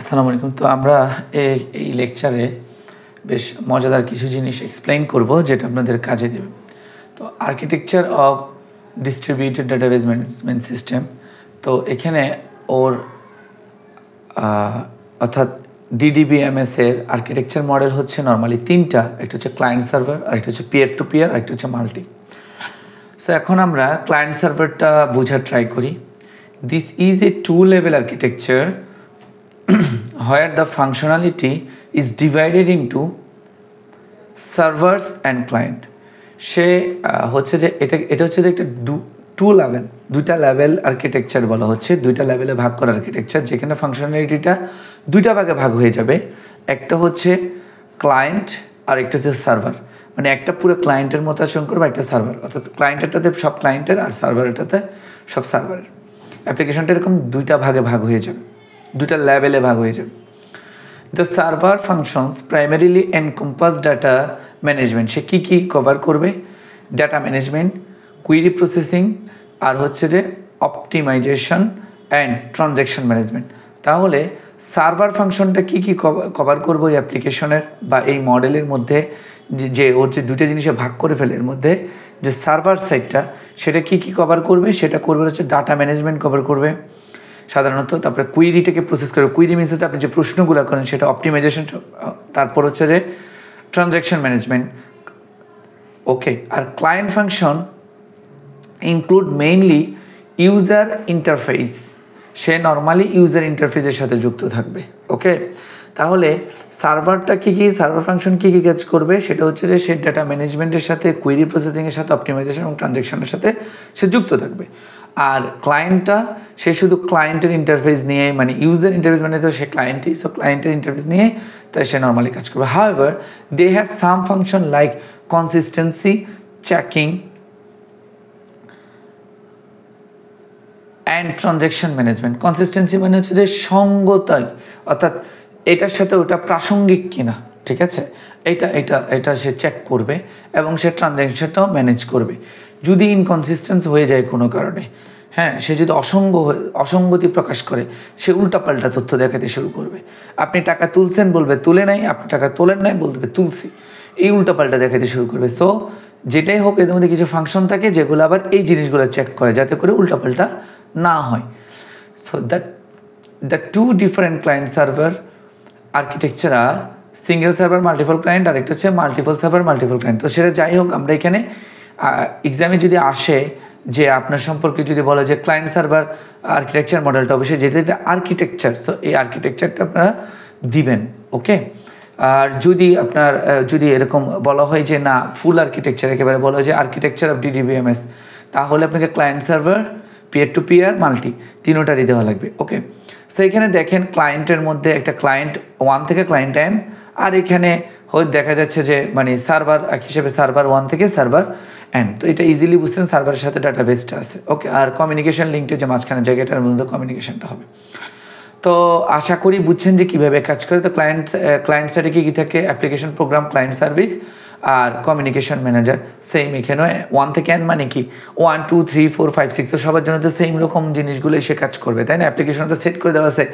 আসসালামু আলাইকুম তো আমরা এই লেকচারে বেশ মজাদার কিছু জিনিস এক্সপ্লেন করব যেটা আপনাদের কাজে দেবে তো architecture of distributed database management system তো এখানে ওর অর্থাৎ ডিডিবিএমএসের এর আর্কিটেকচার মডেল হচ্ছে নর্মালি তিনটা একটা হচ্ছে ক্লায়েন্ট সার্ভার আরেকটা হচ্ছে পিয়ার টু পিয়ার আরেকটা হচ্ছে মাল্টি সো এখন আমরা ক্লায়েন্ট সার্ভারটা বোঝার ট্রাই করি this is a two level architecture where the functionality is divided into servers and client সে হচ্ছে যে এটা এটা হচ্ছে যে একটা দু টু লেভেল দুইটা লেভেল আর্কিটেকচার বলা হচ্ছে দুইটা লেভেলে ভাগ করা আর্কিটেকচার যেখানে ফাংশনালিটিটা দুইটা ভাগে ভাগ হয়ে যাবে একটা হচ্ছে ক্লায়েন্ট আর একটা হচ্ছে সার্ভার মানে একটা পুরো ক্লায়েন্টের মতো আসন করবে একটা সার্ভার অর্থাৎ ক্লায়েন্টেরটাতে সব ক্লায়েন্টের আর সার্ভারটাতে সব সার্ভারের অ্যাপ্লিকেশনটা এরকম দুইটা ভাগে ভাগ হয়ে যাবে দুটা লেভেলে ভাগ হয়ে যাবে the server functions primarily encompass data management সে কী কী কভার করবে ডাটা ম্যানেজমেন্ট কুইরি প্রসেসিং আর হচ্ছে যে অপটিমাইজেশন অ্যান্ড ট্রানজ্যাকশন ম্যানেজমেন্ট তাহলে সার্ভার ফাংশনটা কী কী কভার করবো এই অ্যাপ্লিকেশনের বা এই মডেলের মধ্যে যে ওর যে দুটো জিনিসে ভাগ করে ফেলে এর মধ্যে যে সার্ভার সাইটটা সেটা কী কী কভার করবে সেটা করবে হচ্ছে ডাটা ম্যানেজমেন্ট কভার করবে সাধারণত তারপরে কুইরিটাকে প্রসেস করে কুইরি মিনস হচ্ছে আপনি যে প্রশ্নগুলো করেন সেটা অপটিমাইজেশন তারপর হচ্ছে যে ট্রানজ্যাকশন ম্যানেজমেন্ট ওকে আর client function include mainly user interface সে নর্মালি ইউজার ইন্টারফেসের সাথে যুক্ত থাকবে ওকে তাহলে সার্ভারটা কী কী সার্ভার ফাংশন কী কী কাজ করবে সেটা হচ্ছে যে সে ডাটা ম্যানেজমেন্টের সাথে কুইরি প্রসেসিংয়ের সাথে অপটিমাইজেশন এবং ট্রানজ্যাকশনের সাথে সে যুক্ত থাকবে আর ক্লায়েন্টটা সে শুধু ক্লায়েন্টের ইন্টারফেস নিয়ে মানে ইউজার ইন্টারফেস মানে তো সে ক্লায়েন্টই সো ক্লায়েন্টের ইন্টারফেস নিয়ে তাই সে নর্মালি কাজ করবে however they have some function like consistency checking and transaction management consistency মানে হচ্ছে যে সঙ্গতাই অর্থাৎ এটার সাথে ওটা প্রাসঙ্গিক কিনা ঠিক আছে এটা এটা এটা সে চেক করবে এবং সে ট্রানজ্যাকশনটাও ম্যানেজ করবে যদি ইনকনসিস্টেন্স হয়ে যায় কোনো কারণে হ্যাঁ সে যদি অসঙ্গ অসঙ্গতি প্রকাশ করে সে উল্টাপাল্টা তথ্য দেখাতে শুরু করবে আপনি টাকা তুলছেন বলবে তুলে নাই আপনি টাকা তোলেন নাই বলবে তুলছি এই উল্টাপাল্টা দেখাতে শুরু করবে সো যেটাই হোক এদের মধ্যে কিছু ফাংশন থাকে যেগুলো আবার এই জিনিসগুলো চেক করে যাতে করে উল্টাপাল্টা না হয় so that the two different client server architecture আর সিঙ্গেল সার্ভার মাল্টিপল ক্লায়েন্ট আরেকটা হচ্ছে মাল্টিপল সার্ভার মাল্টিপল ক্লায়েন্ট তো সেটা যাই হোক আমরা এখানে এক্সামে যদি আসে যে আপনার সম্পর্কে যদি বলা যে ক্লায়েন্ট সার্ভার আর্কিটেকচার মডেলটা অবশ্যই যেটা এটা আর্কিটেকচার সো এই আর্কিটেকচারটা আপনারা দিবেন ওকে আর যদি আপনার যদি এরকম বলা হয় যে না ফুল আর্কিটেকচার একেবারে বলা হয় যে আর্কিটেকচার অফ ডিডিবিএমএস তাহলে আপনাকে client server peer to peer multi তিনোটারই দেওয়া লাগবে ওকে সো এখানে দেখেন ক্লায়েন্টের মধ্যে একটা ক্লায়েন্ট ওয়ান থেকে ক্লায়েন্ট টেন আর এখানে হয় দেখা যাচ্ছে যে মানে সার্ভার এক হিসেবে সার্ভার ওয়ান থেকে সার্ভার অ্যান্ড তো এটা ইজিলি বুঝছেন সার্ভারের সাথে ডাটাবেসটা আছে ওকে আর কমিউনিকেশন লিঙ্কটা যে মাঝখানে জায়গাটার মধ্যে কমিউনিকেশনটা হবে তো আশা করি বুঝছেন যে কীভাবে কাজ করে তো ক্লায়েন্ট ক্লায়েন্ট সাইডে কী কী থাকে অ্যাপ্লিকেশন প্রোগ্রাম ক্লায়েন্ট সার্ভিস আর কমিউনিকেশন ম্যানেজার সেম এখানে ওয়ান থেকে অ্যান মানে কি one two three four five six তো সবার জন্য তো সেম রকম জিনিসগুলোই সে কাজ করবে তাই না অ্যাপ্লিকেশন তো সেট করে দেওয়া আছে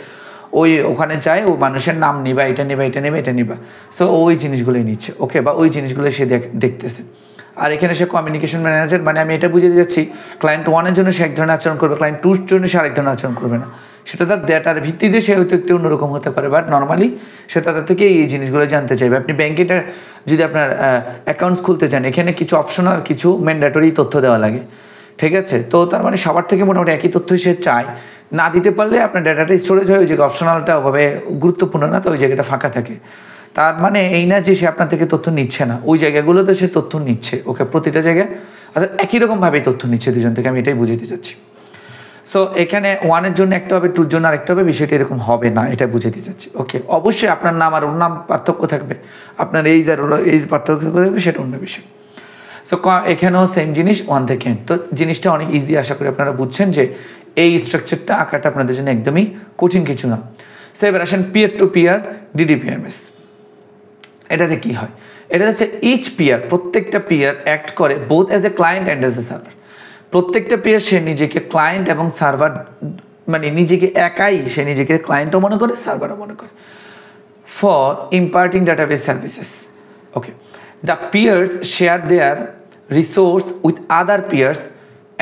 ওই ওখানে যায় ও মানুষের নাম নিবা এটা নিবা এটা নিবা এটা নিবা সো ওই জিনিসগুলোই নিচ্ছে ওকে বা ওই জিনিসগুলো সে দেখতেছে আর এখানে সে কমিউনিকেশন ম্যানেজার মানে আমি এটা বুঝিয়ে দিচ্ছি ক্লায়েন্ট ওয়ানের জন্য সে এক ধরনের আচরণ করবে ক্লায়েন্ট টুর জন্য সে আরেক ধরনের আচরণ করবে না সেটা তার ডেটার ভিত্তিতে সে হয়তো একটু অন্যরকম হতে পারে বাট নর্মালি সে তাদের থেকে এই জিনিসগুলো জানতে চাইবে আপনি ব্যাংকে যদি আপনার অ্যাকাউন্টস খুলতে চান এখানে কিছু অপশনাল কিছু ম্যান্ডেটরি তথ্য দেওয়া লাগে ঠিক আছে তো তার মানে সবার থেকে মোটামুটি একই তথ্য সে চায় না দিতে পারলে আপনার ডাটাটা স্টোরেজ হয় ওই জায়গায় অপশনালটা ওভাবে গুরুত্বপূর্ণ না তো ওই জায়গাটা ফাঁকা থাকে তার মানে এই না যে সে আপনার থেকে তথ্য নিচ্ছে না ওই জায়গাগুলোতে সে তথ্য নিচ্ছে ওকে প্রতিটা জায়গায় অর্থাৎ আচ্ছা, একই রকমভাবেই তথ্য নিচ্ছে দুজন থেকে আমি এটাই বুঝিয়ে চাচ্ছি সো এখানে ওয়ানের জন্য একটা হবে টুর জন্য আরেকটা হবে বিষয়টা এরকম হবে না এটা দিতে চাচ্ছি ওকে অবশ্যই আপনার নাম আর ওর নাম পার্থক্য থাকবে আপনার এইজ আর ওর এইজ পার্থক্য থাকবে সেটা অন্য বিষয় সো এখানেও সেম জিনিস ওয়ান থেকে এন তো জিনিসটা অনেক ইজি আশা করি আপনারা বুঝছেন যে এই স্ট্রাকচারটা আঁকাটা আপনাদের জন্য একদমই কঠিন কিছু না সো এবার আসেন পিয়ার টু পিয়ার ডিডিপিএমএস এটাতে কি হয় এটা হচ্ছে ইচ পিয়ার প্রত্যেকটা পিয়ার অ্যাক্ট করে both as a client and as a server প্রত্যেকটা পিয়ার সে নিজেকে ক্লায়েন্ট এবং সার্ভার মানে নিজেকে একাই সে নিজেকে ক্লায়েন্টও মনে করে সার্ভারও মনে করে for imparting database services okay The peers share their resource with other peers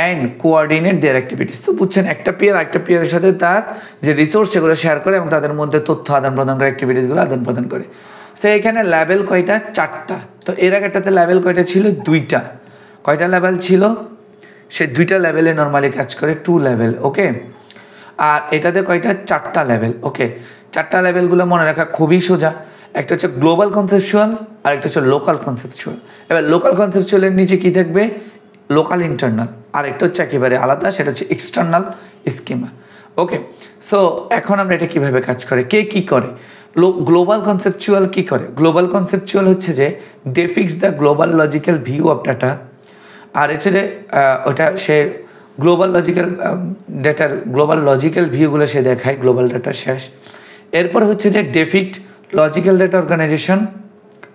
and coordinate their activities তো বুঝছেন একটা পেয়ার একটা পেয়ারের সাথে তার যে রিসোর্স সেগুলো শেয়ার করে এবং তাদের মধ্যে তথ্য আদান প্রদান করে অ্যাক্টিভিটিসগুলো আদান প্রদান করে সে এখানে লেভেল কয়টা চারটা তো এর আগেরটাতে লেভেল কয়টা ছিল দুইটা কয়টা লেভেল ছিল সে দুইটা লেভেলে নর্মালি কাজ করে টু লেভেল ওকে আর এটাতে কয়টা চারটা লেভেল ওকে চারটা লেভেলগুলো মনে রাখা খুবই সোজা একটা হচ্ছে গ্লোবাল কনসেপশুয়াল আর একটা হচ্ছে লোকাল কনসেপচুয়াল এবার লোকাল কনসেপচুয়ালের নিচে কী থাকবে লোকাল ইন্টারনাল আরেকটা হচ্ছে একেবারে আলাদা সেটা হচ্ছে এক্সটার্নাল স্কিমা ওকে সো এখন আমরা এটা কিভাবে কাজ করে কে কি করে গ্লোবাল কনসেপচুয়াল কি করে গ্লোবাল কনসেপচুয়াল হচ্ছে যে defines the global logical view of data আর হচ্ছে যে ওটা সে গ্লোবাল লজিক্যাল ডেটার গ্লোবাল লজিক্যাল ভিউগুলো সে দেখায় গ্লোবাল ডাটা শেষ এরপর হচ্ছে যে defines logical data organization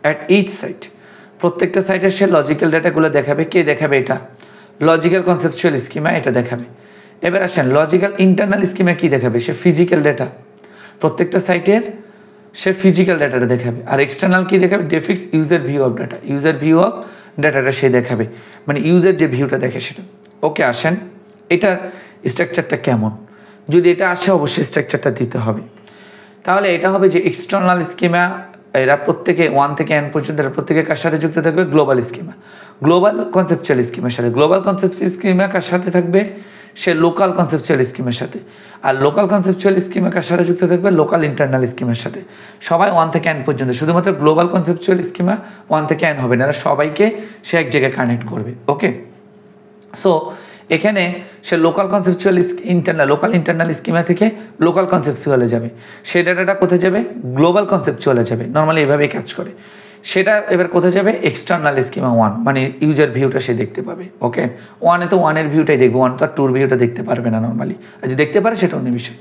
at each site প্রত্যেকটা সাইটের সে লজিক্যাল ডাটাগুলো দেখাবে কে দেখাবে এটা লজিক্যাল কনসেপচুয়াল স্কিমা এটা দেখাবে এবার আসেন লজিক্যাল ইন্টারনাল স্কিমা কি দেখাবে সে ফিজিক্যাল ডেটা প্রত্যেকটা সাইটের সে ফিজিক্যাল ডেটাটা দেখাবে আর এক্সটার্নাল কী দেখাবে defines user view of data user view of ডাটাটা সে দেখাবে মানে ইউজার যে ভিউটা দেখে সেটা ওকে আসেন এটার স্ট্রাকচারটা কেমন যদি এটা আসে অবশ্যই স্ট্রাকচারটা দিতে হবে তাহলে এটা হবে যে এক্সটার্নাল স্কিমা এরা প্রত্যেকে ওয়ান থেকে এন পর্যন্ত এরা প্রত্যেকে কার সাথে যুক্ত থাকবে গ্লোবাল স্কিমা গ্লোবাল কনসেপচুয়াল স্কিমের সাথে গ্লোবাল কনসেপচুয়াল স্কিমা কার সাথে থাকবে সে লোকাল কনসেপচুয়াল স্কিমের সাথে আর লোকাল কনসেপচুয়াল স্কিমে কার সাথে যুক্ত থাকবে লোকাল ইন্টারনাল স্কিমের সাথে সবাই ওয়ান থেকে এন পর্যন্ত শুধুমাত্র গ্লোবাল কনসেপচুয়াল স্কিমা ওয়ান থেকে এন হবে না সবাইকে সে এক জায়গায় কানেক্ট করবে ওকে সো এখানে সে local conceptual internal local internal schema থেকে লোকাল কনসেপচুয়ালে যাবে সেই ডাটাটা কোথায় যাবে গ্লোবাল কনসেপচুয়ালে যাবে নর্মালি এভাবেই কাজ করে সেটা এবার কোথায় যাবে এক্সটার্নাল স্কিমা ওয়ান মানে ইউজার ভিউটা সে দেখতে পাবে ওকে ওয়ানে তো ওয়ানের ভিউটাই দেখবে ওয়ান তো আর টুর ভিউটা দেখতে পারবে না নর্মালি আর যদি দেখতে পারে সেটা অন্য বিষয়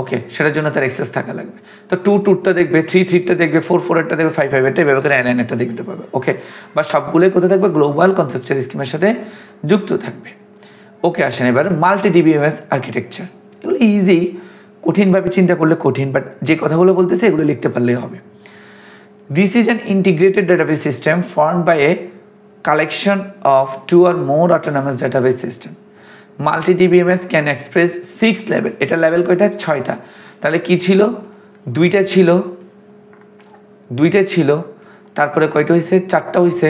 ওকে সেটার জন্য তার এক্সেস থাকা লাগবে তো টু টুরটা দেখবে থ্রি থ্রিটা দেখবে ফোর ফোরেরটা দেখবে ফাইভ ফাইভেরটা এভাবে করে নাইন এটা দেখতে পাবে ওকে বা সবগুলোই কোথায় থাকবে গ্লোবাল কনসেপচুয়াল স্কিমের সাথে যুক্ত থাকবে ওকে আসেন এবার মাল্টি ডিবিএমএস আর্কিটেকচার এগুলো ইজি কঠিনভাবে চিন্তা করলে কঠিন বাট যে কথাগুলো বলতেছে এগুলো লিখতে পারলেই হবে this is an integrated database system form by a collection of two or more autonomous database system multi DBMS can express six level এটা লেভেল কয়টা ছয়টা তাহলে কি ছিল দুইটা ছিল দুইটা ছিল তারপরে কয়টা হয়েছে চারটা হয়েছে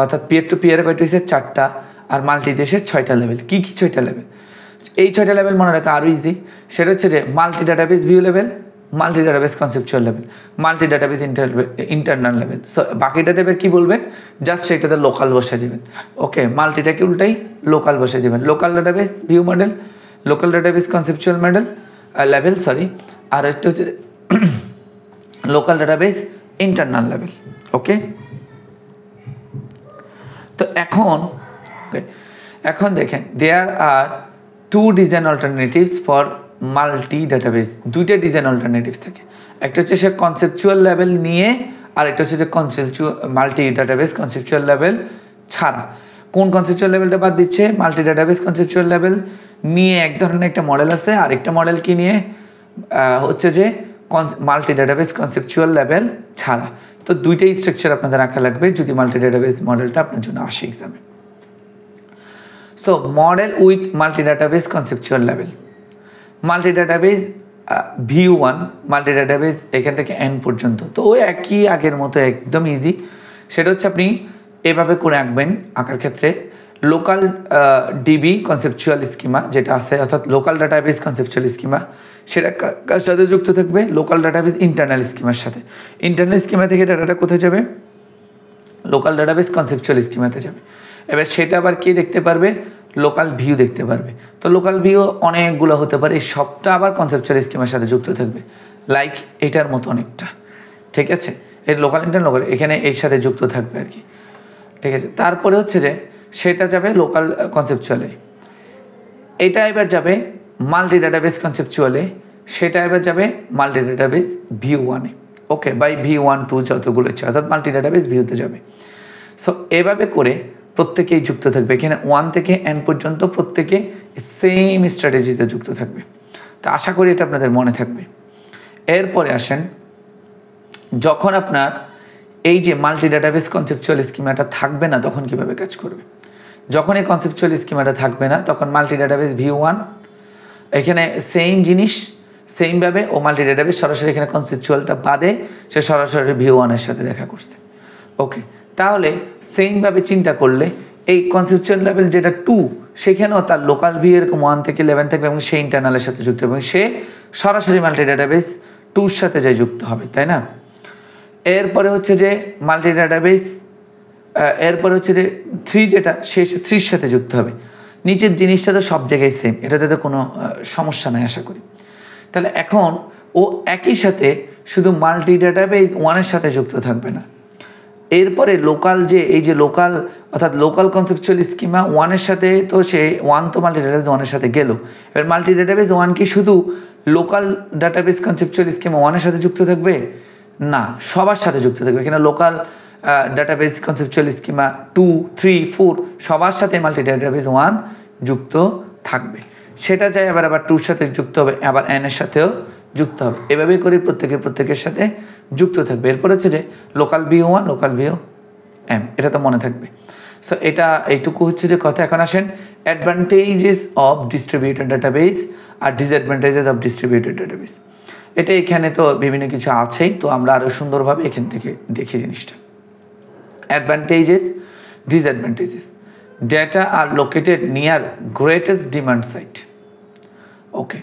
অর্থাৎ পিয়ার টু পিয়ারে কয়টা হয়েছে চারটা আর মাল্টি দেশের ছয়টা লেভেল কী কী ছয়টা লেভেল এই ছয়টা লেভেল মনে রাখা আরও ইজি সেটা হচ্ছে যে multi database view level multi database conceptual level multi database internal level so বাকিটা দেবে কী বলবেন জাস্ট সেটাতে লোকাল বসে দেবেন ওকে মাল্টিটাকে উল্টাই লোকাল বসে দেবেন local database view model local database conceptual model level sorry আর একটা হচ্ছে local database internal level okay তো এখন ওকে এখন দেখেন there are two design alternatives for multi database দুইটা ডিজাইন অল্টারনেটিভস থাকে একটা হচ্ছে সে কনসেপচুয়াল লেভেল নিয়ে আর একটা হচ্ছে যে conceptual multi database conceptual level ছাড়া কোন কনসেপচুয়াল লেভেলটা বাদ দিচ্ছে মাল্টি ডাটাবেস কনসেপচুয়াল লেভেল নিয়ে এক ধরনের একটা মডেল আছে আর একটা মডেল কি নিয়ে হচ্ছে যে মাল্টি ডাটাবেস কনসেপচুয়াল লেভেল ছাড়া তো দুইটাই স্ট্রাকচার আপনাদের রাখা লাগবে যদি মাল্টি ডাটাবেস মডেলটা আপনার জন্য আসে এক্সামে So model with multi-database conceptual level multi database view one multi database এখান থেকে এন পর্যন্ত তো ওই একই আগের মতো একদম ইজি সেটা হচ্ছে আপনি এভাবে করে আঁকবেন আঁকার ক্ষেত্রে লোকাল ডিবি কনসেপচুয়াল স্কিমা যেটা আছে অর্থাৎ লোকাল ডাটাবেস কনসেপচুয়াল স্কিমা সেটা কার সাথে যুক্ত থাকবে লোকাল ডাটাবেস ইন্টারনাল স্কিমার সাথে ইন্টারনাল স্কিমা থেকে ডাটাটা কোথায় যাবে লোকাল ডাটাবেস কনসেপচুয়াল স্কিমাতে যাবে এবার সেটা আবার কে দেখতে পারবে লোকাল ভিউ দেখতে পারবে তো লোকাল ভিউ অনেকগুলো হতে পারে এই সবটা আবার কনসেপচুয়াল স্কিমের সাথে যুক্ত থাকবে লাইক এটার মতো অনেকটা ঠিক আছে এর লোকাল ইন্টার লোকাল এখানে এর সাথে যুক্ত থাকবে আর কি ঠিক আছে তারপরে হচ্ছে যে সেটা যাবে লোকাল কনসেপচুয়ালে এটা এবার যাবে মাল্টি ডাটাবেস কনসেপচুয়ালে সেটা এবার যাবে মাল্টি ডাটাবেস ভিউ ওয়ানে okay by V one two যতগুলো ইচ্ছে অর্থাৎ মাল্টি ডাটাবেস ভিউতে যাবে সো এভাবে করে প্রত্যেকেই যুক্ত থাকবে এখানে ওয়ান থেকে এন পর্যন্ত প্রত্যেকে সেম স্ট্র্যাটেজিতে যুক্ত থাকবে তো আশা করি এটা আপনাদের মনে থাকবে এরপরে আসেন যখন আপনার এই যে মাল্টি ডাটাবেস কনসেপচুয়াল স্কিমাটা থাকবে না তখন কিভাবে কাজ করবে যখন এই কনসেপচুয়াল স্কিমাটা থাকবে না তখন মাল্টি ডাটাবেস ভি ওয়ান এখানে সেম জিনিস সেমভাবে ও মাল্টি ডাটাবেস সরাসরি এখানে কনসেপচুয়ালটা বাদে সে সরাসরি ভি ওয়ানের সাথে দেখা করছে ওকে তাহলে সেইমভাবে চিন্তা করলে এই কনসেপচুয়াল লেভেল যেটা টু সেখানেও তার লোকাল ভি এরকম ওয়ান থেকে ইলেভেন থাকবে এবং সে ইন্টারনালের সাথে যুক্ত হবে এবং সে সরাসরি মাল্টি ডাটাবেস টুর সাথে যে যুক্ত হবে তাই না এরপরে হচ্ছে যে মাল্টি ডাটাবেস এরপরে হচ্ছে যে থ্রি যেটা সে থ্রির সাথে যুক্ত হবে নিচের জিনিসটা তো সব জায়গায় সেম এটাতে তো কোনো সমস্যা নাই আশা করি তাহলে এখন ও একই সাথে শুধু মাল্টি ডাটাবেস ওয়ানের সাথে যুক্ত থাকবে না এরপরে লোকাল যে এই যে লোকাল অর্থাৎ লোকাল কনসেপচুয়াল স্কিমা ওয়ানের সাথে তো সে ওয়ান তো মাল্টি ডেটাবেস ওয়ানের সাথে গেল এবার মাল্টি ডেটাবেস ওয়ান কি শুধু লোকাল ডাটাবেস কনসেপচুয়াল স্কিমা ওয়ানের সাথে যুক্ত থাকবে না সবার সাথে যুক্ত থাকবে কিনা local database conceptual schema two three four সবার সাথে মাল্টি ডেটাবেস ওয়ান যুক্ত থাকবে সেটা চাই আবার আবার টুর সাথে যুক্ত হবে আবার এনের সাথেও যুক্ত হবে এভাবেই করে প্রত্যেকের প্রত্যেকের সাথে যুক্ত থাকবে এরপর হচ্ছে যে লোকাল বি ওয়ান লোকাল বিও এম এটা তো মনে থাকবে সো এটা এইটুকু হচ্ছে যে কথা এখন আসেন অ্যাডভান্টেজেস অফ ডিস্ট্রিবিউটেড ডাটাবেস আর ডিসঅ্যাডভান্টেজেস অফ ডিস্ট্রিবিউটেড ডাটাবেস এটা এখানে তো বিভিন্ন কিছু আছেই তো আমরা আরও সুন্দরভাবে এখান থেকে দেখি জিনিসটা advantages disadvantages data are located near greatest demand site okay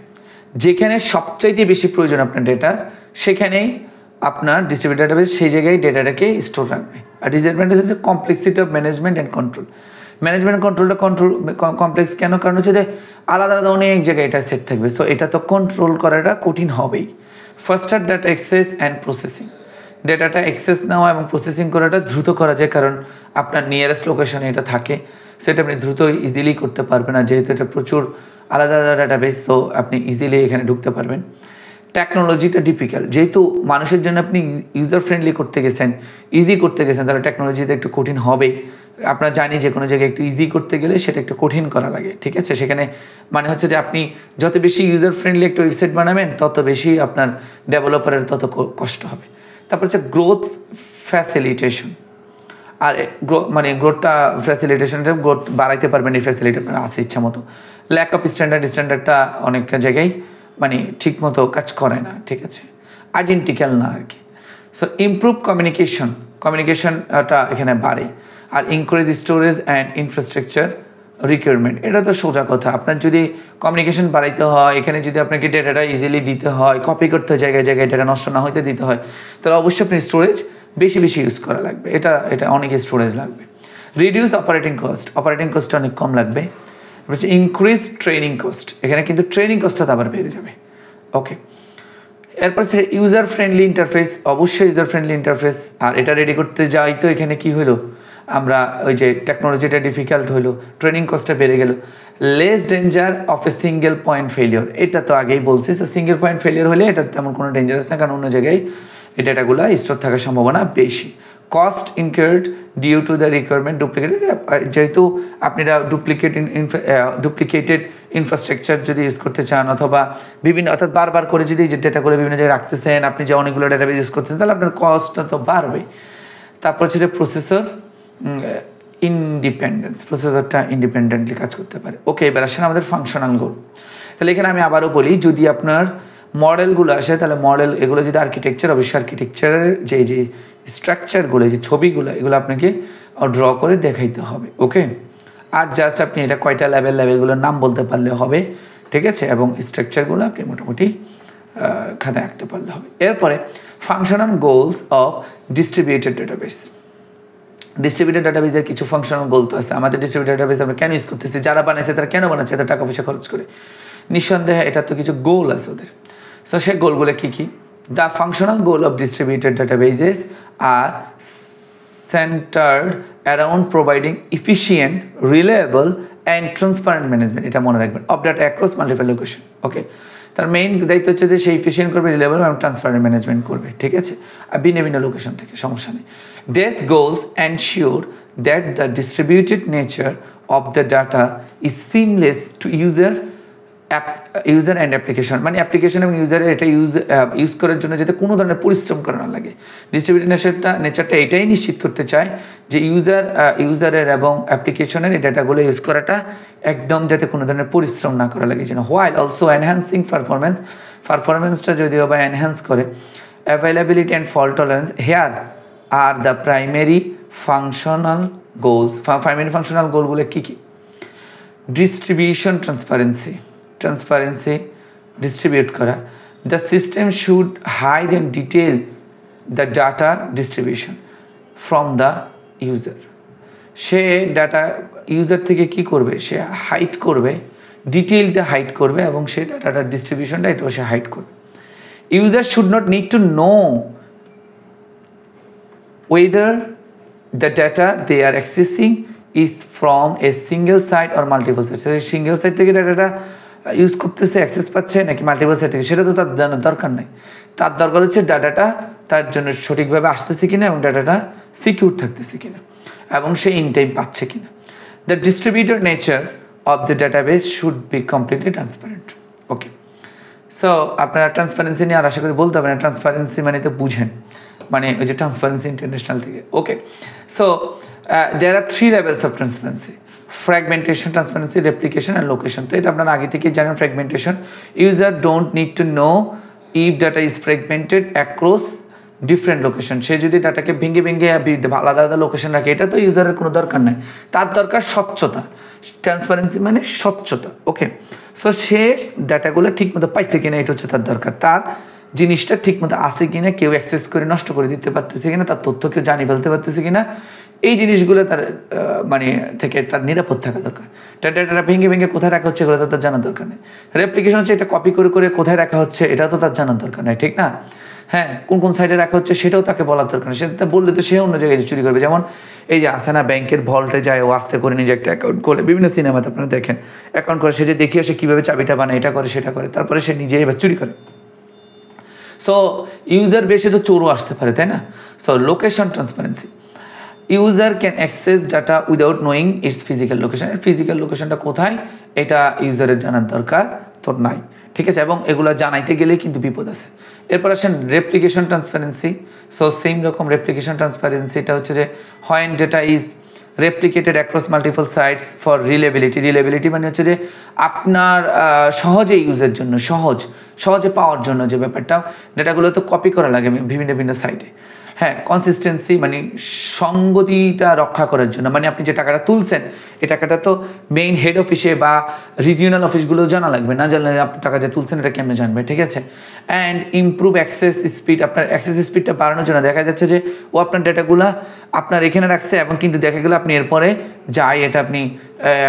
যেখানে সবচাইতে বেশি প্রয়োজন আপনার ডেটা সেখানেই আপনার ডিস্ট্রিবিউটার ডাটাবেস সেই জায়গায় ডেটাটাকে স্টোর রাখবে আর ডিসঅ্যাডভান্টেজ হচ্ছে complexity of management and control management কন্ট্রোলটা কন্ট্রোল কমপ্লেক্স কেন কারণ হচ্ছে যে আলাদা আলাদা অনেক জায়গায় এটা সেট থাকবে সো এটা তো কন্ট্রোল করাটা কঠিন হবেই first are data access and processing ডেটাটা অ্যাক্সেস নেওয়া এবং প্রসেসিং করাটা দ্রুত করা যায় কারণ আপনার নিয়ারেস্ট লোকেশনে এটা থাকে সেটা আপনি দ্রুত ইজিলি করতে পারবেন আর যেহেতু এটা প্রচুর আলাদা আলাদা ডাটাবেস তো আপনি ইজিলি এখানে ঢুকতে পারবেন টেকনোলজিটা ডিফিকাল্ট যেহেতু মানুষের জন্য আপনি ইউজার ফ্রেন্ডলি করতে গেছেন ইজি করতে গেছেন তাহলে টেকনোলজিতে একটু কঠিন হবে আপনারা জানি যে কোনো জায়গায় একটু ইজি করতে গেলে সেটা একটু কঠিন করা লাগে ঠিক আছে সেখানে মানে হচ্ছে যে আপনি যত বেশি ইউজার ফ্রেন্ডলি একটা ওয়েবসাইট বানাবেন তত বেশি আপনার ডেভেলপারের তত কষ্ট হবে তারপর হচ্ছে গ্রোথ ফ্যাসিলিটেশন আর মানে গ্রোথটা ফ্যাসিলিটেশনটা গ্রোথ বাড়াইতে পারবেন এই ফ্যাসিলিটি আপনার আছে ইচ্ছা মতো ল্যাক অফ স্ট্যান্ডার্ড স্ট্যান্ডার্ডটা অনেকটা জায়গায় মানে ঠিকমতো কাজ করে না ঠিক আছে আইডেন্টিক্যাল না আর কি সো ইম্প্রুভ কমিউনিকেশন কমিউনিকেশনটা এখানে বাড়ে আর increase storage and infrastructure requirement এটা তো সোজা কথা আপনার যদি কমিউনিকেশন বাড়াইতে হয় এখানে যদি আপনাকে ডেটাটা ইজিলি দিতে হয় কপি করতে হয় জায়গায় জায়গায় ডেটা নষ্ট না হইতে দিতে হয় তাহলে অবশ্যই আপনি স্টোরেজ বেশি বেশি ইউজ করা লাগবে এটা এটা অনেক স্টোরেজ লাগবে রিডিউস অপারেটিং কস্ট অপারেটিং কস্টটা অনেক কম লাগবে হচ্ছে ইনক্রিজ ট্রেনিং কস্ট এখানে কিন্তু ট্রেনিং কস্টটা আবার বেড়ে যাবে ওকে এরপর হচ্ছে ইউজার ফ্রেন্ডলি ইন্টারফেস অবশ্যই ইউজার ফ্রেন্ডলি ইন্টারফেস আর এটা রেডি করতে যাই তো এখানে কি হলো আমরা ওই যে টেকনোলজিটা ডিফিকাল্ট হলো ট্রেনিং কস্টটা বেড়ে গেল less danger of a single point failure এটা তো আগেই বলছি তো সিঙ্গেল পয়েন্ট ফেলিওর হলে এটা তেমন কোনো ডেঞ্জারাস না কারণ অন্য জায়গায় এটা এটাগুলো স্টোর থাকার সম্ভাবনা বেশি cost incurred due to the requirement duplicate যেহেতু আপনারা ডুপ্লিকেট ডুপ্লিকেটেড ইনফ্রাস্ট্রাকচার যদি ইউজ করতে চান অথবা বিভিন্ন অর্থাৎ বারবার করে যদি যে ডেটাগুলো বিভিন্ন জায়গায় রাখতেছেন আপনি যে অনেকগুলো ডেটাবেজ ইউজ করতেছেন তাহলে আপনার কস্টটা তো বাড়বে তারপর হচ্ছে প্রসেসর ইন্ডিপেন্ডেন্স প্রসেসরটা ইন্ডিপেন্ডেন্টলি কাজ করতে পারে ওকে এবার আসেন আমাদের ফাংশনাল গোল তাহলে এখানে আমি আবারও বলি যদি আপনার মডেলগুলো আসে তাহলে মডেল এগুলো যদি আর্কিটেকচার অবশ্যই আর্কিটেকচারের যে যে স্ট্রাকচারগুলো যে ছবিগুলো এগুলো আপনাকে ড্র করে দেখাইতে হবে ওকে আর জাস্ট আপনি এটা কয়টা লেভেল লেভেলগুলোর নাম বলতে পারলে হবে ঠিক আছে এবং স্ট্রাকচারগুলো আপনি মোটামুটি খাতায় আঁকতে পারলে হবে এরপরে functional goals of distributed database distributed ডাটাবেসের কিছু ফাংশনাল গোল তো আছে আমাদের ডিস্ট্রিবিউটেড ডাটাবেস আমরা কেন ইউজ করতেছি যারা বানাইছে তারা কেন বানাচ্ছে তারা টাকা পয়সা খরচ করে নিঃসন্দেহে এটা তো কিছু গোল আছে ওদের সো সেই গোলগুলো কী কী The functional goal of distributed databases are centered around providing efficient, reliable and transparent management এটা মনে রাখবেন of data across multiple location ওকে তার মেইন দায়িত্ব হচ্ছে যে সে এফিসিয়েন্ট করবে রিলেবল এবং ট্রান্সপারেন্ট ম্যানেজমেন্ট করবে ঠিক আছে আর ভিন্ন ভিন্ন লোকেশন থেকে সমস্যা নেই these goals and sure that the distributed nature of the data is seamless to user app user and application মানে অ্যাপ্লিকেশন এবং ইউজারের এটা ইউজ ইউজ করার জন্য যাতে কোনো ধরনের পরিশ্রম করা না লাগে ডিস্ট্রিবিউটার নেচারটা এটাই নিশ্চিত করতে চায় যে ইউজার ইউজারের এবং অ্যাপ্লিকেশনের এই ডেটাগুলো ইউজ করাটা একদম যাতে কোনো ধরনের পরিশ্রম না করা লাগে যেন হোয়াইল অলসো এনহ্যান্সিং পারফরমেন্স পারফরমেন্সটা যদিও বা এনহ্যান্স করে availability and fault tolerance here are the primary functional goals primary functional গোলগুলো কী কী ডিস্ট্রিবিউশন ট্রান্সপারেন্সি transparency distribute করা the system should hide and detail the data distribution from the user সে data user থেকে কি করবে সে hide করবে ডিটেলটা height করবে এবং সে ডাটাটা ডিস্ট্রিবিউশনটা এটাও সে হাইট করবে user should not need to know whether the data they are accessing is from a single site or multiple site single site থেকে ডাটাটা ইউজ করতেছে অ্যাক্সেস পাচ্ছে নাকি মাল্টিপল থেকে সেটা তো তার জানার দরকার নেই তার দরকার হচ্ছে ডাটাটা তার জন্য সঠিকভাবে আসতেছে কিনা এবং ডাটাটা সিকিউর থাকতেছে কিনা এবং সে ইন টাইম পাচ্ছে কিনা the distributed nature of the data base should be completely transparent okay so আপনারা ট্রান্সপারেন্সি নিয়ে আর আশা করি বলতে পারেন ট্রান্সপারেন্সি মানে তো বুঝেন মানে ওই যে ট্রান্সপারেন্সি ইন্টারন্যাশনাল থেকে okay so there are three levels of transparency fragmentation transparency replication and location তো এটা আপনারা আগে থেকে জানেন fragmentation user don't need to know if data is fragmented across different location সে যদি ডাটাকে ভেঙে ভেঙে আলাদা আলাদা লোকেশন রাখে এটা তো ইউজারের কোনো দরকার নাই তার দরকার স্বচ্ছতা ট্রান্সপারেন্সি মানে স্বচ্ছতা ওকে সো সে ডাটাগুলো ঠিক মতো পাইছে কিনা এটা হচ্ছে তার দরকার তার জিনিসটা ঠিকমতো আছে কি না কেউ অ্যাক্সেস করে নষ্ট করে দিতে পারতেছে কিনা তার তথ্য কেউ জানিয়ে ফেলতে পারতেছে কিনা এই জিনিসগুলো তার মানে থেকে তার নিরাপদ থাকা দরকার ডাটা ভেঙে ভেঙে কোথায় রাখা হচ্ছে এগুলো তার জানার দরকার নেই অ্যাপ্লিকেশন হচ্ছে এটা কপি করে করে কোথায় রাখা হচ্ছে এটা তো তার জানার দরকার নেই ঠিক না হ্যাঁ কোন কোন সাইডে রাখা হচ্ছে সেটাও তাকে বলার দরকার নেই সেটা বললে তো সে অন্য জায়গায় চুরি করবে যেমন এই যে আসে না ব্যাংকের ভল্টে যায় ও আস্তে করে নিজে একটা অ্যাকাউন্ট খোলে বিভিন্ন সিনেমাতে আপনারা দেখেন অ্যাকাউন্ট করে সে যে দেখিয়ে সে কীভাবে চাবিটা বানায় এটা করে সেটা করে তারপরে সে নিজে এবার চুরি করে সো ইউজার বেশি তো চোরও আসতে পারে তাই না so location transparency user can access data without knowing its physical location physical লোকেশনটা কোথায় এটা ইউজারের জানার দরকার তোর নাই ঠিক আছে এবং এগুলো জানাইতে গেলে কিন্তু বিপদ আছে এরপর আসেন রেপ্লিকেশন ট্রান্সপারেন্সি সো সেম রকম রেপ্লিকেশন ট্রান্সপারেন্সি এটা হচ্ছে যে হয় data is replicated across multiple sites for reliability reliability মানে হচ্ছে যে আপনার সহজে ইউজের জন্য সহজ সহজে পাওয়ার জন্য যে ব্যাপারটা ডেটাগুলো তো কপি করা লাগে বিভিন্ন ভিন্ন সাইটে হ্যাঁ কনসিস্টেন্সি মানে সঙ্গতিটা রক্ষা করার জন্য মানে আপনি যে টাকাটা তুলছেন এই টাকাটা তো মেইন হেড অফিসে বা রিজিওনাল অফিসগুলো জানা লাগবে না জানলে আপনি টাকা যে তুলছেন এটা কেমনে জানবে ঠিক আছে অ্যান্ড ইম্প্রুভ অ্যাক্সেস স্পিড আপনার অ্যাক্সেস স্পিডটা বাড়ানোর জন্য দেখা যাচ্ছে যে ও আপনার ডেটাগুলো আপনার এখানে রাখছে এবং কিন্তু দেখা গেলো আপনি এরপরে যাই এটা আপনি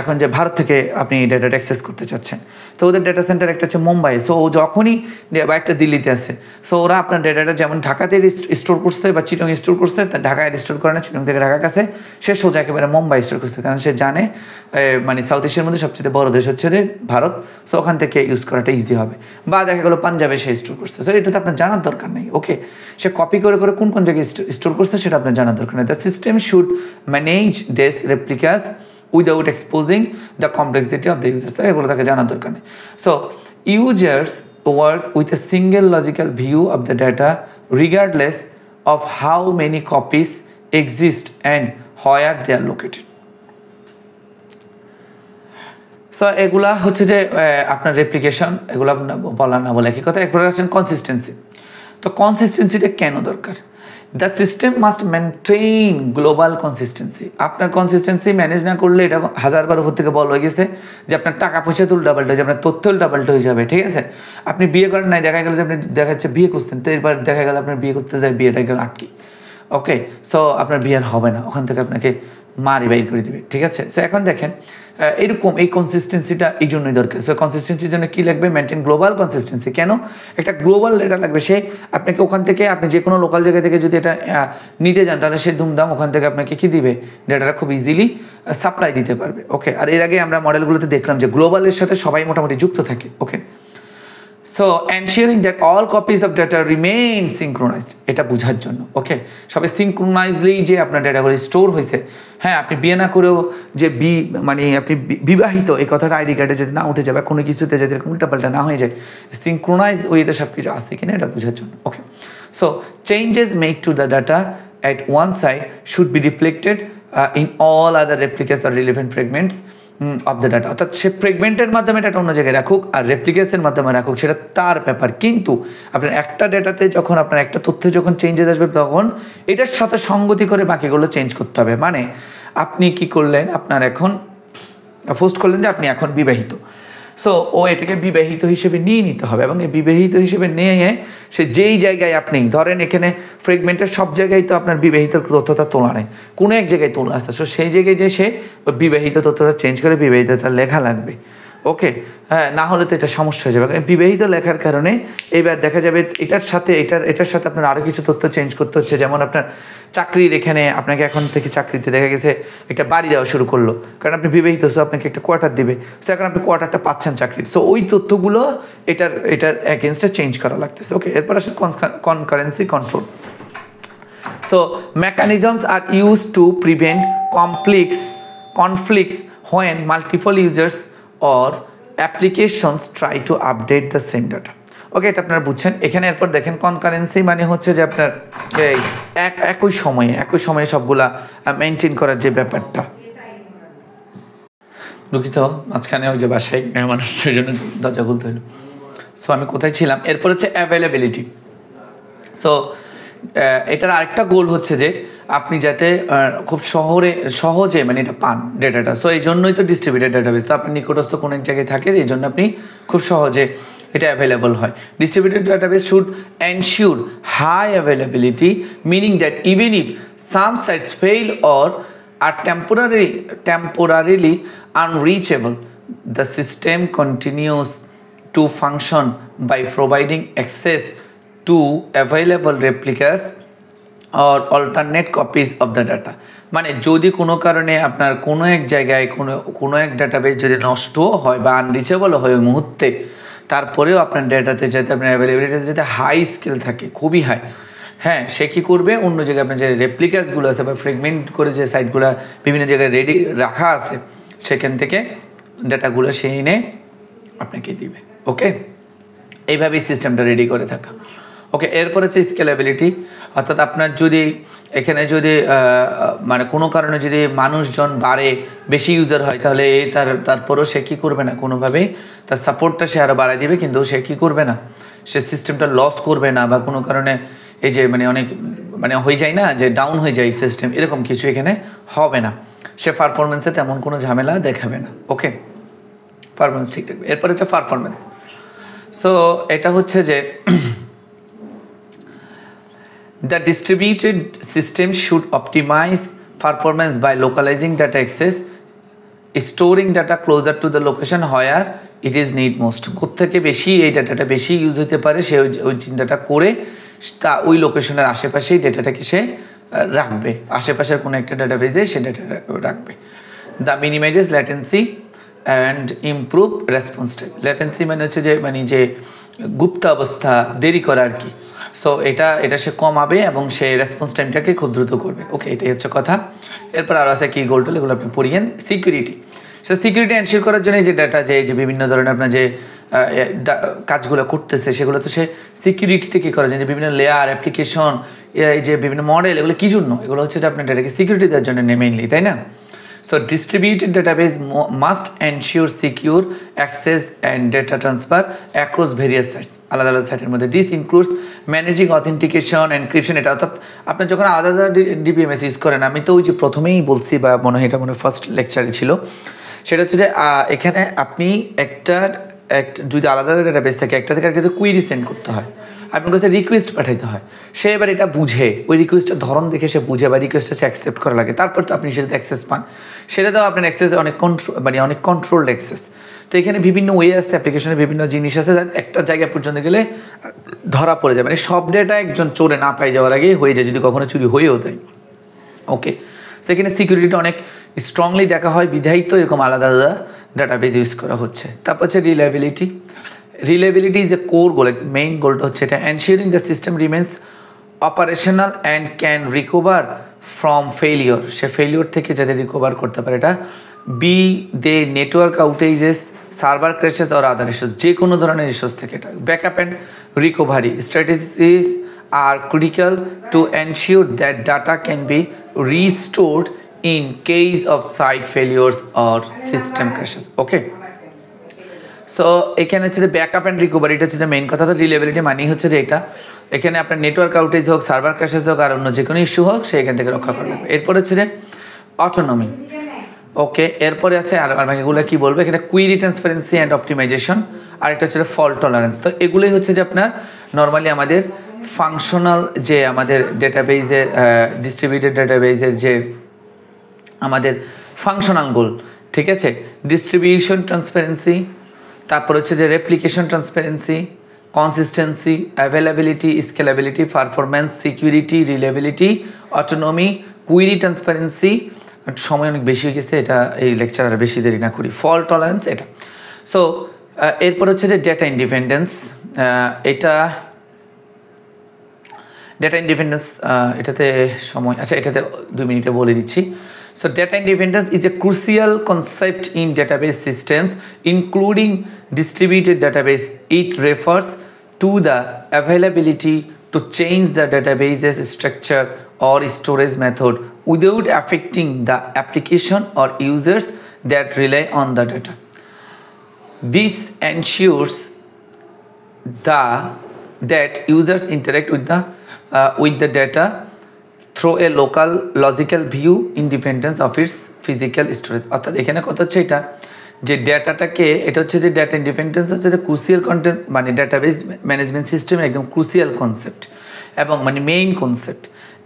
এখন যে ভারত থেকে আপনি ডেটাটা অ্যাক্সেস করতে চাচ্ছেন তো ওদের ডেটা সেন্টার একটা হচ্ছে মুম্বাই সো ও যখনই বা একটা দিল্লিতে আছে সো ওরা আপনার ডেটাটা যেমন ঢাকাতে স্টোর করছে বা চিটং স্টোর করছে তা ঢাকায় স্টোর করে না চিটং থেকে ঢাকার কাছে সে সোজা একেবারে মুম্বাই স্টোর করছে কারণ সে জানে মানে সাউথ এশিয়ার মধ্যে সবচেয়ে বড় দেশ হচ্ছে যে ভারত সো ওখান থেকে ইউজ করাটা ইজি হবে বা দেখা গেলো পাঞ্জাবে সে স্টোর করছে সো এটা তো আপনার জানার দরকার নেই ওকে সে কপি করে করে কোন কোন জায়গায় স্টোর করছে সেটা আপনার জানার দরকার নেই the system should manage these replicas without exposing the complexity of the users এগুলো তাকে জানার দরকার নেই so users work with a single logical view of the data regardless of how many copies exist and where they are located so এগুলা হচ্ছে যে আপনার replication এগুলো বলা না বলে একই কথা এক প্রকার কনসিস্টেন্সি তো কনসিস্টেন্সিটা কেন দরকার the system must maintain global consistency আপনার কনসিস্টেন্সি ম্যানেজ না করলে এটা হাজারবার উপর থেকে বল হয়ে গেছে যে আপনার টাকা পয়সা তুল ডাবল হয়ে যাবে আপনার তথ্য ডাবল হয়ে যাবে ঠিক আছে আপনি বিয়ে করেন নাই দেখা গেল যে আপনি দেখা যাচ্ছে বিয়ে করছেন তো এরপর দেখা গেল আপনার বিয়ে করতে যায় বিয়েটা গেল আটকি ওকে সো আপনার বিয়ে আর হবে না ওখান থেকে আপনাকে মারি বাইর করে দেবে ঠিক আছে সো এখন দেখেন এরকম এই কনসিস্টেন্সিটা এই জন্যই দরকার সো কনসিস্টেন্সির জন্য কী লাগবে মেনটেন গ্লোবাল কনসিস্টেন্সি কেন একটা গ্লোবাল এটা লাগবে সে আপনাকে ওখান থেকে আপনি যে কোনো লোকাল জায়গা থেকে যদি এটা নিতে যান তাহলে সে ধুমধাম ওখান থেকে আপনাকে কী দিবে ডেটাটা খুব ইজিলি সাপ্লাই দিতে পারবে ওকে আর এর আগে আমরা মডেলগুলোতে দেখলাম যে গ্লোবালের সাথে সবাই মোটামুটি যুক্ত থাকে okay so ensuring that all copies of data remain synchronized এটা বোঝার জন্য ওকে সবাই সিঙ্ক্রোনাইজলি যে আপনার ডেটাগুলি স্টোর হয়েছে হ্যাঁ আপনি বিয়ে না করেও যে বি মানে আপনি বিবাহিত এই কথাটা আইডি কার্ডে যদি না উঠে যাবে কোনো কিছুতে যদি এরকম উল্টাপাল্টা না হয়ে যায় সিঙ্ক্রোনাইজ ওইতে সব কিছু আছে কিনা এটা বোঝার জন্য okay so changes make to the data at one side should be reflected in all other replicas or relevant fragments of the data অর্থাৎ সে ফ্রেগমেন্টের মাধ্যমে ডাটা অন্য জায়গায় রাখুক আর রেপ্লিকেশনের মাধ্যমে রাখুক সেটা তার ব্যাপার কিন্তু আপনার একটা ডেটাতে যখন আপনার একটা তথ্য যখন চেঞ্জেস আসবে তখন এটার সাথে সঙ্গতি করে বাকিগুলো চেঞ্জ করতে হবে মানে আপনি কি করলেন আপনার এখন পোস্ট করলেন যে আপনি এখন বিবাহিত সো ও এটাকে বিবাহিত হিসেবে নিয়ে নিতে হবে এবং এই বিবাহিত হিসেবে নিয়ে সে যেই জায়গায় আপনি ধরেন এখানে ফ্রেগমেন্টের সব জায়গায় তো আপনার বিবাহিত তথ্যটা তোলা নেই কোনো এক জায়গায় তোলা আসতে সো সেই জায়গায় যে সে বিবাহিত তথ্যটা চেঞ্জ করে বিবাহিতটা লেখা লাগবে ওকে হ্যাঁ না হলে তো এটা সমস্যা হয়ে যাবে বিবাহিত লেখার কারণে এবার দেখা যাবে এটার সাথে এটার এটার সাথে আপনার আরও কিছু তথ্য চেঞ্জ করতে হচ্ছে যেমন আপনার চাকরির এখানে আপনাকে এখন থেকে চাকরিতে দেখা গেছে একটা বাড়ি দেওয়া শুরু করলো কারণ আপনি বিবাহিত সো আপনাকে একটা কোয়ার্টার দিবে সো এখন আপনি কোয়ার্টারটা পাচ্ছেন চাকরির সো ওই তথ্যগুলো এটার এটার অ্যাগেনস্টে চেঞ্জ করা লাগতেছে ওকে এরপর আসলে concurrency control so mechanisms are use to prevent complex conflicts when multiple users or applications try to update the sender okay এটা আপনারা বুঝছেন এখানে এরপর দেখেন কনকারেন্সি মানে হচ্ছে যে আপনার এই এক একই সময়ে একই সময়ে সবগুলা মেনটেন করার যে ব্যাপারটা দুঃখিত মাঝখানে ওই যে বাসায় মেহমান আসছে জন্য দরজা খুলতে হলো সো আমি কোথায় ছিলাম এরপর হচ্ছে অ্যাভেলেবিলিটি সো এটার আরেকটা গোল হচ্ছে যে আপনি যাতে খুব শহরে সহজে মানে এটা পান ডেটাটা সো এই জন্যই তো ডিস্ট্রিবিউটেড ডাটাবেস তো আপনি নিকটস্থ কোনো এক জায়গায় থাকে এই জন্য আপনি খুব সহজে এটা অ্যাভেলেবল হয় distributed database should ensure high availability meaning that even if some sites fail or are temporary temporarily unreachable the system continues to function by providing access two available replicas or alternate copies of the data মানে যদি কোনো কারণে আপনার কোনো এক জায়গায় কোনো কোনো এক ডাটাবেস যদি নষ্টও হয় বা আনরিচেবলও হয় ওই মুহূর্তে তারপরেও আপনার ডেটাতে যাতে আপনার অ্যাভেলেবিলিটিতে যাতে হাই স্কেল থাকে খুবই হাই হ্যাঁ সে কী করবে অন্য জায়গায় আপনার যে রেপ্লিকাসগুলো আছে বা ফ্রেগমেন্ট করে যে সাইটগুলো বিভিন্ন জায়গায় রেডি রাখা আছে সেখান থেকে ডেটাগুলো সে এনে আপনাকে দিবে ওকে এইভাবেই সিস্টেমটা রেডি করে থাকা ওকে এরপর হচ্ছে স্কেলেবিলিটি অর্থাৎ আপনার যদি এখানে যদি মানে কোনো কারণে যদি মানুষজন বাড়ে বেশি ইউজার হয় তাহলে তার তারপরও সে কী করবে না কোনোভাবেই তার সাপোর্টটা সে আরও বাড়ায় দিবে কিন্তু সে কী করবে না সে সিস্টেমটা লস করবে না বা কোনো কারণে এই যে মানে অনেক মানে হয়ে যায় না যে ডাউন হয়ে যায় সিস্টেম এরকম কিছু এখানে হবে না সে পারফরমেন্সে তেমন কোনো ঝামেলা দেখাবে না ওকে পারফরমেন্স ঠিক থাকবে এরপর হচ্ছে পারফরমেন্স সো এটা হচ্ছে যে The distributed system should optimize performance by localizing data access, storing data closer to the location where it is need most থেকে বেশি এই ডেটাটা বেশি ইউজ হতে পারে সে ওই চিন্তাটা করে তা ওই লোকেশনের আশেপাশেই ডেটাটাকে সে রাখবে আশেপাশের কোনো একটা ডেটাবেজে সে ডেটাটা রাখবে the minimizes latency and improve response time latency মানে হচ্ছে যে মানে যে গুপ্ত অবস্থা দেরি করা আর কি সো এটা এটা সে কমাবে এবং সে রেসপন্স টাইমটাকে খুব দ্রুত করবে ওকে এটাই হচ্ছে কথা এরপর আরও আছে কি গোল এগুলো আপনি পড়িয়েন সিকিউরিটি সে সিকিউরিটি এনশিওর করার জন্য যে ডাটা যে যে বিভিন্ন ধরনের আপনার যে কাজগুলো করতেছে সেগুলো তো সে সিকিউরিটিতে কী করা যায় যে বিভিন্ন লেয়ার অ্যাপ্লিকেশন এই যে বিভিন্ন মডেল এগুলো কী জন্য এগুলো হচ্ছে যে আপনার ডাটাকে সিকিউরিটি দেওয়ার জন্য মেইনলি তাই না So distributed database must ensure secure access and data transfer across various sites আলাদা আলাদা সাইটের মধ্যে this includes managing authentication encryption এটা অর্থাৎ আপনি যখন আলাদা আলাদা ডিপিএমএস ইউজ করেন আমি তো ওই যে প্রথমেই বলছি বা মনে হয় এটা মনে ফার্স্ট লেকচারে ছিল সেটা হচ্ছে যে এখানে আপনি একটা একটা যদি আলাদা আলাদা ডেটাবেস থাকে একটা থেকে একটাতে কুইরি সেন্ড করতে হয় আপনার কাছে রিকোয়েস্ট পাঠাইতে হয় সে এবার এটা বুঝে ওই রিকোয়েস্টের ধরন দেখে সে বুঝে বা রিকোয়েস্টটা সে অ্যাকসেপ্ট করা লাগে তারপর তো আপনি সেটাতে অ্যাক্সেস পান সেটাতেও আপনার অ্যাক্সেস অনেক কন্ট্রোল মানে অনেক কন্ট্রোলড অ্যাক্সেস তো এখানে বিভিন্ন ওয়ে আছে অ্যাপ্লিকেশনে বিভিন্ন জিনিস আছে একটা জায়গা পর্যন্ত গেলে ধরা পড়ে যায় মানে সব ডেটা একজন চোরে না পাই যাওয়ার আগে হয়ে যায় যদি কখনো চুরি হয়েও দেয় ওকে সেখানে সিকিউরিটিটা অনেক স্ট্রংলি দেখা হয় বিধায়িত এরকম আলাদা আলাদা ডাটাবেজ ইউজ করা হচ্ছে তারপর হচ্ছে reliability reliability is a core goal main main হচ্ছে এটা ensuring the system remains operational and can recover from failure সে failure থেকে যাতে রিকভার করতে পারে এটা be they network outages server crashes or other issues যে কোনো ধরনের ইস্যুস থেকে এটা back up and recovery strategies are critical to ensure that data can be restored in case of site failures or system crashes okay so এখানে হচ্ছে যে backup and recovery এটা হচ্ছে যে মেইন কথা তো রিলেবিলিটি মানেই হচ্ছে যে এটা এখানে আপনার নেটওয়ার্ক আউটেজ হোক সার্ভার ক্যাশেজ হোক আর অন্য যে কোনো ইস্যু হোক সে এখান থেকে রক্ষা করবে এরপর হচ্ছে যে অটোনমি ওকে এরপরে আছে আর আমাকে বাকিগুলো কী বলবো এখানে কুইরি ট্রান্সপারেন্সি অ্যান্ড অপটিমাইজেশন আর একটা হচ্ছে ফল্ট টলারেন্স তো এগুলোই হচ্ছে যে আপনার নর্মালি আমাদের ফাংশনাল যে আমাদের ডেটাবেজের ডিস্ট্রিবিউটেড ডেটাবেজের যে আমাদের ফাংশনাল গোল ঠিক আছে ডিস্ট্রিবিউশন ট্রান্সপারেন্সি তারপর হচ্ছে যে replication transparency consistency availability scalability performance security reliability autonomy query transparency সময় অনেক বেশি হয়ে গেছে এটা এই লেকচার আর বেশি দেরি না করি ফল টলারেন্স এটা সো এরপর হচ্ছে যে ডেটা ইন্ডিপেন্ডেন্স এটা ডেটা ইন্ডিপেন্ডেন্স এটাতে সময় আচ্ছা এটাতে দুই মিনিটে বলে দিচ্ছি So data independence is a crucial concept in database systems, including distributed database. It refers to the availability to change the database's structure or storage method without affecting the application or users that rely on the data. This ensures the that users interact with the uh, with the data through a local logical view independence of its physical storage অর্থাৎ এখানে কথা হচ্ছে এটা যে ডেটাটাকে এটা হচ্ছে যে data independence হচ্ছে যে ক্রুসিয়াল কন্টেন্ট মানে ডেটাবেস ম্যানেজমেন্ট সিস্টেমের একদম ক্রুসিয়াল কনসেপ্ট এবং মানে মেইন কনসেপ্ট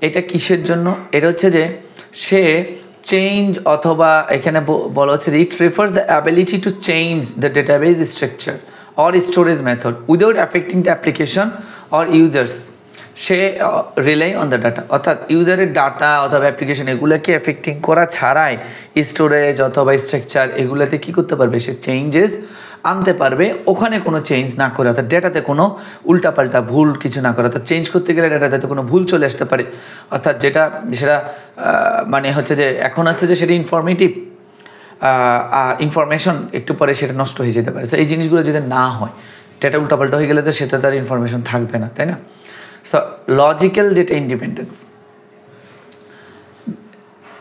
এটা কিসের জন্য এটা হচ্ছে যে সে চেঞ্জ অথবা এখানে বলা হচ্ছে যে it refers the ability to change the database structure or storage method without affecting the application or users সে রিলাই অন দ্য ডাটা অর্থাৎ ইউজারের ডাটা অথবা অ্যাপ্লিকেশন এগুলোকে এফেক্টিং করা ছাড়াই স্টোরেজ অথবা স্ট্রাকচার এগুলোতে কী করতে পারবে সে চেঞ্জেস আনতে পারবে ওখানে কোনো চেঞ্জ না করে অর্থাৎ ডেটাতে কোনো উল্টাপাল্টা ভুল কিছু না করে অর্থাৎ চেঞ্জ করতে গেলে ডেটাতে কোনো ভুল চলে আসতে পারে অর্থাৎ যেটা সেটা মানে হচ্ছে যে এখন আসছে যে সেটা ইনফরমেটিভ আর ইনফরমেশন একটু পরে সেটা নষ্ট হয়ে যেতে পারে তো এই জিনিসগুলো যদি না হয় ডেটা উল্টাপাল্টা হয়ে গেলে তো সেটা তার ইনফরমেশন থাকবে না তাই না সো লজিক্যাল ডেটা ইন্ডিপেন্ডেন্স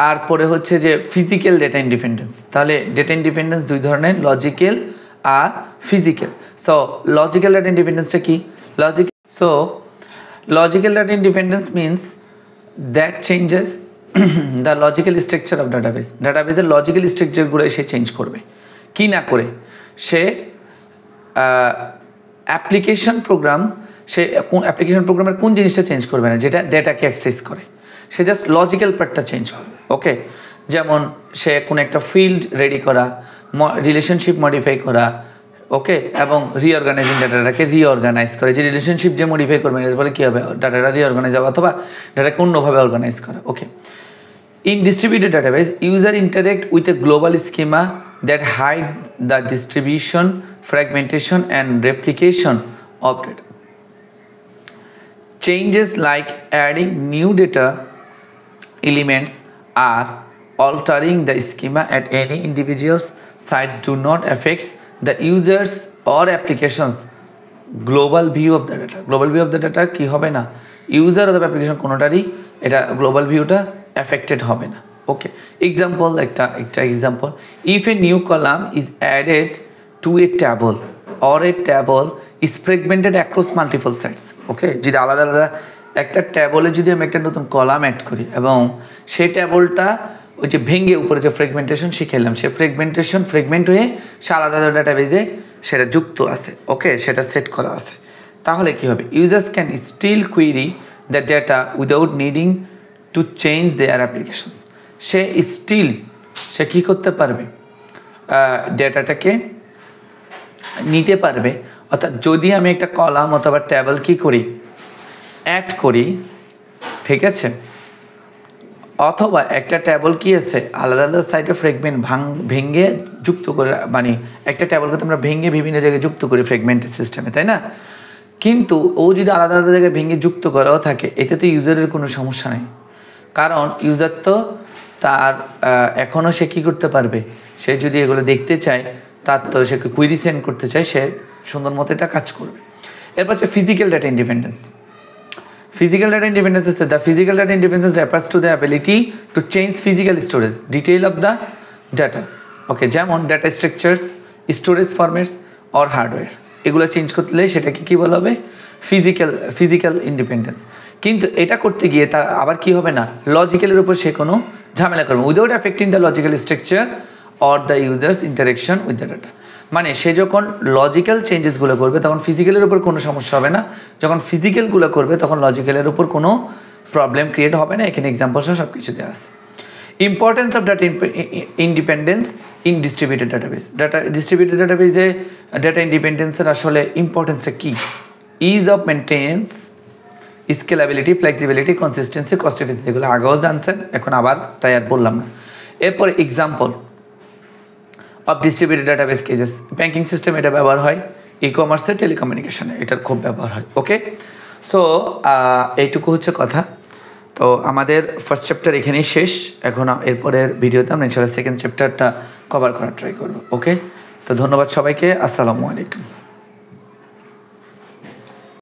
আর পরে হচ্ছে যে ফিজিক্যাল ডেটা ইন্ডিপেন্ডেন্স তাহলে ডেটা ইন্ডিপেন্ডেন্স দুই ধরনের লজিক্যাল আর ফিজিক্যাল সো লজিক্যাল ডেটা ইন্ডিপেন্ডেন্সটা কি logic so logical data independence means that changes the logical structure of database ডাটাবেসের লজিক্যাল স্ট্রাকচারগুলো সে চেঞ্জ করবে কি না করে সে অ্যাপ্লিকেশন প্রোগ্রাম সে কোন অ্যাপ্লিকেশন প্রোগ্রামের কোন জিনিসটা চেঞ্জ করবে না যেটা ডেটাকে অ্যাক্সেস করে সে জাস্ট লজিক্যাল পার্টটা চেঞ্জ করবে ওকে যেমন সে কোনো একটা ফিল্ড রেডি করা রিলেশনশিপ মডিফাই করা ওকে এবং রিঅর্গানাইজিং ডাটাটাকে রিঅর্গানাইজ করে যে রিলেশনশিপ যে মডিফাই করবে না বলে কী হবে ডাটাটা রিঅর্গানাইজ হবে অথবা ডাটাকে অন্যভাবে অর্গানাইজ করা okay in distributed database user interact with a global schema that hide the distribution fragmentation and replication of data changes like adding new data elements are altering the schema at any individual's sites do not affect the users or applications global view of the data global view of the data ki hobe কি হবে না user অথবা application eta global view ta affected hobe na okay example ekta ekta example if a new column is added to a table or a table is fragmented across multiple sets okay যদি আলাদা আলাদা একটা ট্যাবলে যদি আমি একটা নতুন column add করি এবং সেই ট্যাবলটা ওই যে ভেঙে উপরে যে ফ্রেগমেন্টেশন শিখেলাম সে ফ্রেগমেন্টেশন ফ্রেগমেন্ট হয়ে সে আলাদা আলাদা ডাটাবেজে সেটা যুক্ত আছে ওকে সেটা সেট করা আছে তাহলে কি হবে users can still query the data without needing to change their applications সে স্টিল সে কী করতে পারবে ডেটাটাকে নিতে পারবে অর্থাৎ যদি আমি একটা কলাম অথবা ট্যাবল কি করি অ্যাড করি ঠিক আছে অথবা একটা ট্যাবল কি আছে আলাদা আলাদা সাইডে ফ্রেগমেন্ট ভাঙ ভেঙে যুক্ত করে মানে একটা ট্যাবলকে তো আমরা ভেঙে বিভিন্ন জায়গায় যুক্ত করি ফ্রেগমেন্টের সিস্টেমে তাই না কিন্তু ও যদি আলাদা আলাদা জায়গায় ভেঙে যুক্ত করাও থাকে এতে তো ইউজারের কোনো সমস্যা নেই কারণ ইউজার তো তার এখনও সে কী করতে পারবে সে যদি এগুলো দেখতে চায় তার তো সে কুইরি সেন্ড করতে চায় সে সুন্দর মতো এটা কাজ করবে এরপর হচ্ছে physical data independence physical data independence হচ্ছে the physical data independence refers to the ability to change physical storage detail of the data okay যেমন data structures storage formats or hardware এগুলো চেঞ্জ করতে সেটাকে কী বলা হবে ফিজিক্যাল ফিজিক্যাল ইন্ডিপেন্ডেন্স কিন্তু এটা করতে গিয়ে তার আবার কি হবে না লজিক্যালের উপর সে কোনো ঝামেলা করবে without affecting the logical structure or the users interaction with the data মানে সে যখন লজিক্যাল চেঞ্জেসগুলো করবে তখন ফিজিক্যালের উপর কোনো সমস্যা হবে না যখন ফিজিক্যালগুলো করবে তখন লজিক্যালের উপর কোনো প্রবলেম ক্রিয়েট হবে না এখানে এক্সাম্পল সহ সব কিছু দেওয়া আছে importance of data independence in distributed database data distributed ডাটাবেসে ডাটা ইন্ডিপেন্ডেন্সের আসলে ইম্পর্টেন্সটা কী is of maintenance scalability flexibility consistency cost efficiency এগুলো আগেও জানছেন এখন আবার তাই আর বললাম না এরপর এক্সাম্পল পাব distributed database cases banking system এটা ব্যবহার হয় ই কমার্সে টেলিকমিউনিকেশানে এটার খুব ব্যবহার হয় ওকে সো এইটুকু হচ্ছে কথা তো আমাদের ফার্স্ট চ্যাপ্টার এখানেই শেষ এখন এরপরের ভিডিওতে আমরা ইনশাল্লাহ সেকেন্ড চ্যাপ্টারটা কভার করার ট্রাই করব ওকে তো ধন্যবাদ সবাইকে আসসালামু আলাইকুম